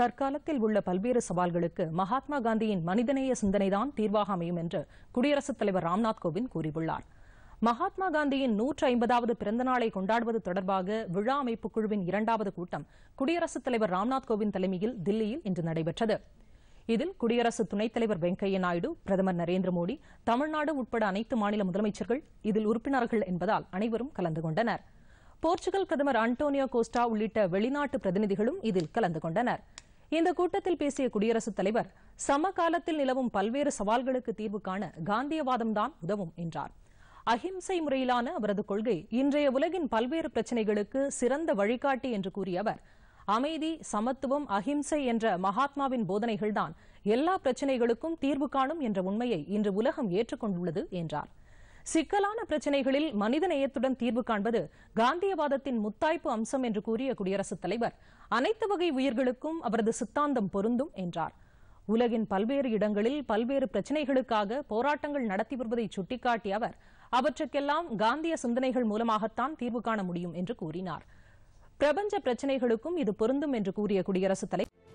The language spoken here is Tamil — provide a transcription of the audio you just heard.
தற்காலத்தில் உள்ள பல்வேறு சவால்களுக்கு மகாத்மா காந்தியின் மனிதநேய சிந்தனைதான் தீர்வாக அமையும் என்று குடியரசுத் தலைவர் ராம்நாத் கோவிந்த் கூறியுள்ளார் மகாத்மா காந்தியின் நூற்று ஐம்பதாவது பிறந்த நாளை கொண்டாடுவது தொடர்பாக விழா அமைப்பு குழுவின் இரண்டாவது கூட்டம் குடியரசுத் தலைவர் ராம்நாத் கோவிந்த் தலைமையில் தில்லியில் இன்று நடைபெற்றது இதில் குடியரசு துணைத் தலைவர் வெங்கையா நாயுடு பிரதமர் நரேந்திர மோடி தமிழ்நாடு உட்பட அனைத்து மாநில முதலமைச்சர்கள் இதில் உறுப்பினர்கள் என்பதால் அனைவரும் கலந்து கொண்டனர் போர்ச்சுகல் பிரதமர் அன்டோனியோ கோஸ்டா உள்ளிட்ட வெளிநாட்டு பிரதிநிதிகளும் இதில் கலந்து கொண்டனா் இந்த கூட்டத்தில் பேசிய குடியரசுத் தலைவர் சமகாலத்தில் நிலவும் பல்வேறு சவால்களுக்கு தீர்வு காண காந்தியவாதம்தான் உதவும் என்றார் அஹிம்சை முறையிலான அவரது கொள்கை இன்றைய உலகின் பல்வேறு பிரச்சினைகளுக்கு சிறந்த வழிகாட்டி என்று கூறிய அவர் அமைதி சமத்துவம் அஹிம்சை என்ற மகாத்மாவின் போதனைகள்தான் எல்லா பிரச்சினைகளுக்கும் தீர்வு காணும் என்ற உண்மையை இன்று உலகம் ஏற்றுக்கொண்டுள்ளது என்றாா் சிக்கலான பிரச்சினைகளில் மனித நேயத்துடன் தீர்வு காண்பது காந்தியவாதத்தின் முத்தாய்ப்பு அம்சம் என்று கூறிய குடியரசுத் தலைவர் அனைத்து வகை உயிர்களுக்கும் அவரது சித்தாந்தம் பொருந்தும் என்றார் உலகின் பல்வேறு இடங்களில் பல்வேறு பிரச்சினைகளுக்காக போராட்டங்கள் நடத்தி வருவதை சுட்டிக்காட்டிய அவர் அவற்றுக்கெல்லாம் காந்திய சிந்தனைகள் மூலமாகத்தான் தீர்வு காண முடியும் என்று கூறினார் பிரபஞ்ச பிரச்சினைகளுக்கும் இது பொருந்தும் என்று கூறிய குடியரசுத் தலைவர்